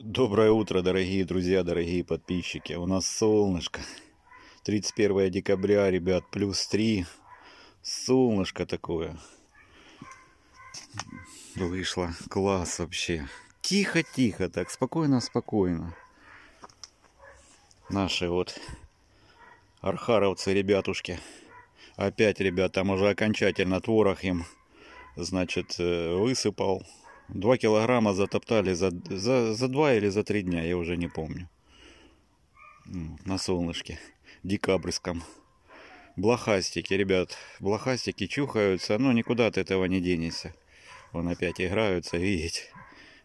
Доброе утро, дорогие друзья, дорогие подписчики. У нас солнышко. 31 декабря, ребят, плюс 3. Солнышко такое. Вышло. Класс вообще. Тихо-тихо так, спокойно-спокойно. Наши вот архаровцы, ребятушки. Опять, ребят, там уже окончательно творог им, значит, э, высыпал. Два килограмма затоптали за, за, за два или за три дня, я уже не помню. На солнышке, декабрьском. Блохастики, ребят, блохастики чухаются, но ну, никуда от этого не денешься. Вон опять играются, видите?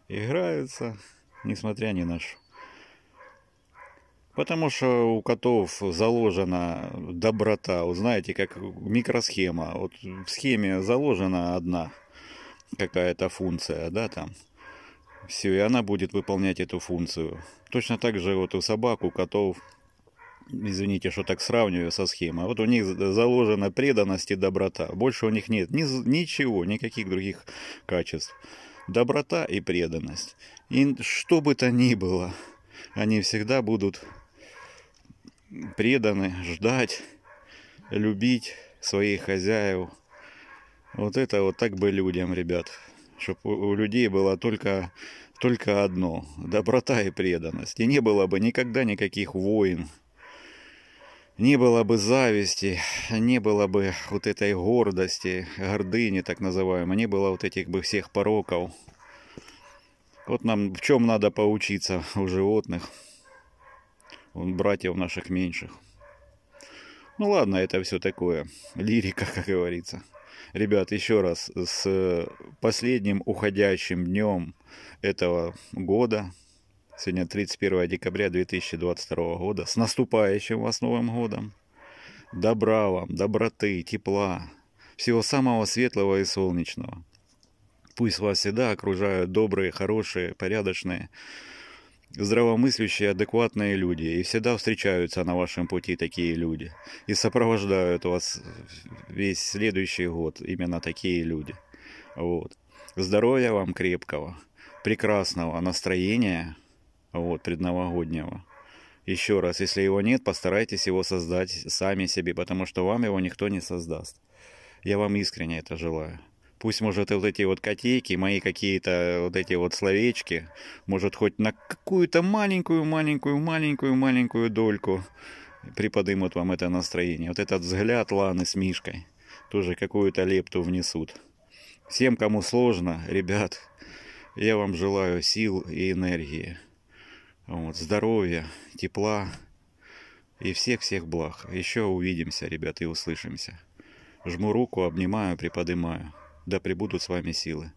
Играются, несмотря ни на что. Потому что у котов заложена доброта. Вот знаете, как микросхема. Вот в схеме заложена одна – какая-то функция, да, там. Все, и она будет выполнять эту функцию. Точно так же вот у собак, у котов, извините, что так сравниваю со схемой, вот у них заложена преданность и доброта. Больше у них нет ни, ничего, никаких других качеств. Доброта и преданность. И что бы то ни было, они всегда будут преданы, ждать, любить своих хозяев – вот это вот так бы людям, ребят. Чтобы у людей было только, только одно. Доброта и преданность. И не было бы никогда никаких войн. Не было бы зависти, не было бы вот этой гордости, гордыни так называемой, не было вот этих бы всех пороков. Вот нам в чем надо поучиться у животных, у братьев наших меньших. Ну ладно, это все такое, лирика, как говорится ребят, еще раз, с последним уходящим днем этого года, сегодня 31 декабря 2022 года, с наступающим вас Новым годом, добра вам, доброты, тепла, всего самого светлого и солнечного. Пусть вас всегда окружают добрые, хорошие, порядочные, здравомыслящие, адекватные люди. И всегда встречаются на вашем пути такие люди. И сопровождают вас весь следующий год именно такие люди. Вот. Здоровья вам крепкого, прекрасного настроения, вот, предновогоднего. Еще раз, если его нет, постарайтесь его создать сами себе, потому что вам его никто не создаст. Я вам искренне это желаю. Пусть, может, и вот эти вот котейки, мои какие-то вот эти вот словечки, может, хоть на какую-то маленькую-маленькую-маленькую-маленькую дольку приподымут вам это настроение. Вот этот взгляд Ланы с Мишкой тоже какую-то лепту внесут. Всем, кому сложно, ребят, я вам желаю сил и энергии, вот, здоровья, тепла и всех-всех благ. Еще увидимся, ребят, и услышимся. Жму руку, обнимаю, приподнимаю да пребудут с вами силы.